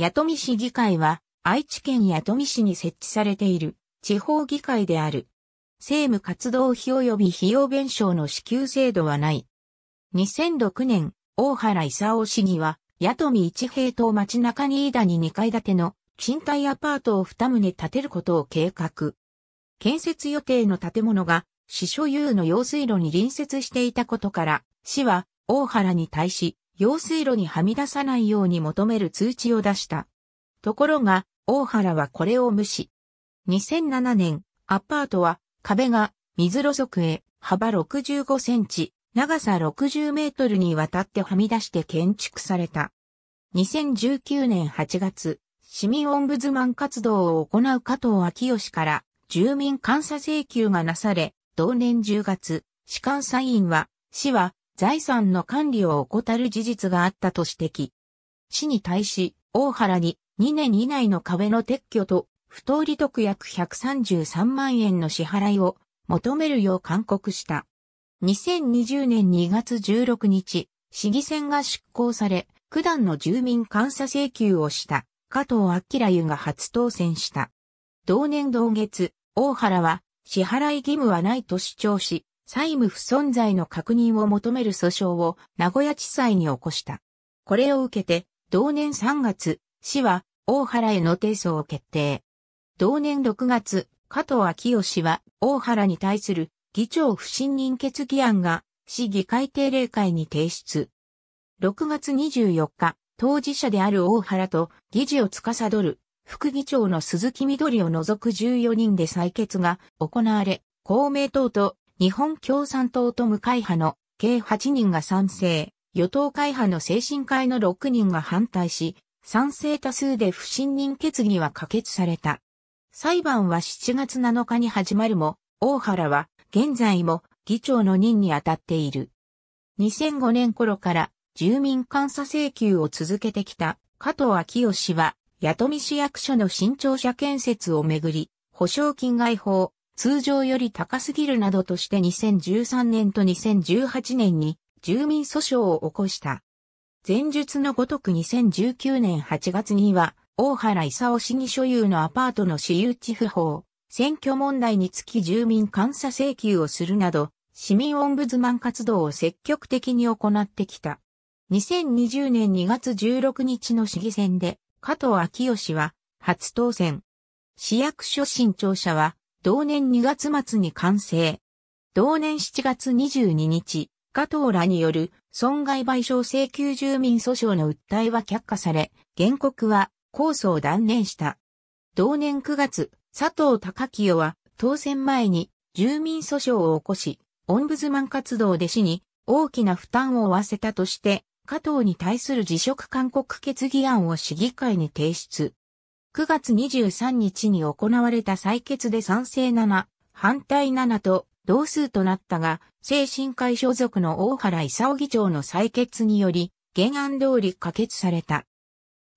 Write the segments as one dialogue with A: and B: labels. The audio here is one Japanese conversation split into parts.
A: 八富市議会は、愛知県弥富市に設置されている地方議会である。政務活動費及び費用弁償の支給制度はない。2006年、大原勲市議は、弥富一平等町中新田に2階建ての賃貸アパートを2棟建てることを計画。建設予定の建物が市所有の用水路に隣接していたことから、市は大原に対し用水路にはみ出さないように求める通知を出した。ところが、大原はこれを無視。2007年、アパートは壁が水路側へ幅65センチ、長さ60メートルにわたってはみ出して建築された。2019年8月、市民オンブズマン活動を行う加藤昭義から住民監査請求がなされ、同年10月、市監査員は、市は財産の管理を怠る事実があったと指摘。市に対し、大原に2年以内の壁の撤去と、不当利得約133万円の支払いを求めるよう勧告した。2020年2月16日、市議選が執行され、九段の住民監査請求をした加藤明湯が初当選した。同年同月、大原は支払い義務はないと主張し、債務不存在の確認を求める訴訟を名古屋地裁に起こした。これを受けて、同年3月、市は大原への提訴を決定。同年6月、加藤昭氏は大原に対する議長不信任決議案が市議会定例会に提出。6月24日、当事者である大原と議事を司る副議長の鈴木緑を除く14人で採決が行われ、公明党と日本共産党と無会派の計8人が賛成、与党会派の精神会の6人が反対し、賛成多数で不信任決議は可決された。裁判は7月7日に始まるも、大原は現在も議長の任に当たっている。2005年頃から住民監査請求を続けてきた加藤昭義は、八富市役所の新庁舎建設をめぐり、保証金外法、通常より高すぎるなどとして2013年と2018年に住民訴訟を起こした。前述のごとく2019年8月には、大原勲市議所有のアパートの私有地不法、選挙問題につき住民監査請求をするなど、市民オンブズマン活動を積極的に行ってきた。2020年2月16日の市議選で、加藤昭義は初当選。市役所新庁舎は、同年2月末に完成。同年7月22日、加藤らによる損害賠償請求住民訴訟の訴えは却下され、原告は控訴を断念した。同年9月、佐藤隆清は当選前に住民訴訟を起こし、オンブズマン活動で死に大きな負担を負わせたとして、加藤に対する辞職勧告決議案を市議会に提出。9月23日に行われた採決で賛成7、反対7と同数となったが、精神科医所属の大原勲議長の採決により、原案通り可決された。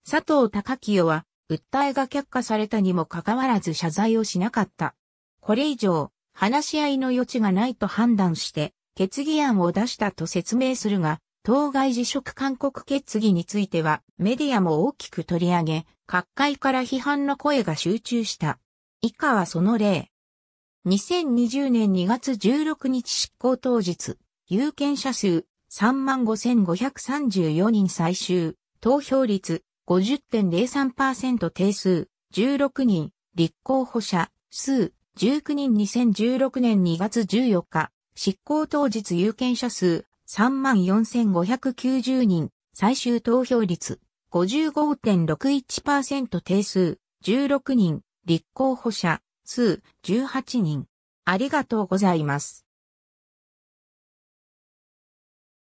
A: 佐藤隆清は、訴えが却下されたにもかかわらず謝罪をしなかった。これ以上、話し合いの余地がないと判断して、決議案を出したと説明するが、当該辞職勧告決議については、メディアも大きく取り上げ、各界から批判の声が集中した。以下はその例。2020年2月16日執行当日、有権者数35,534人最終、投票率50.03%定数、16人、立候補者、数、19人2016年2月14日、執行当日有権者数34,590人、最終投票率55.61%定数16人、立候補者数18人。ありがとうございます。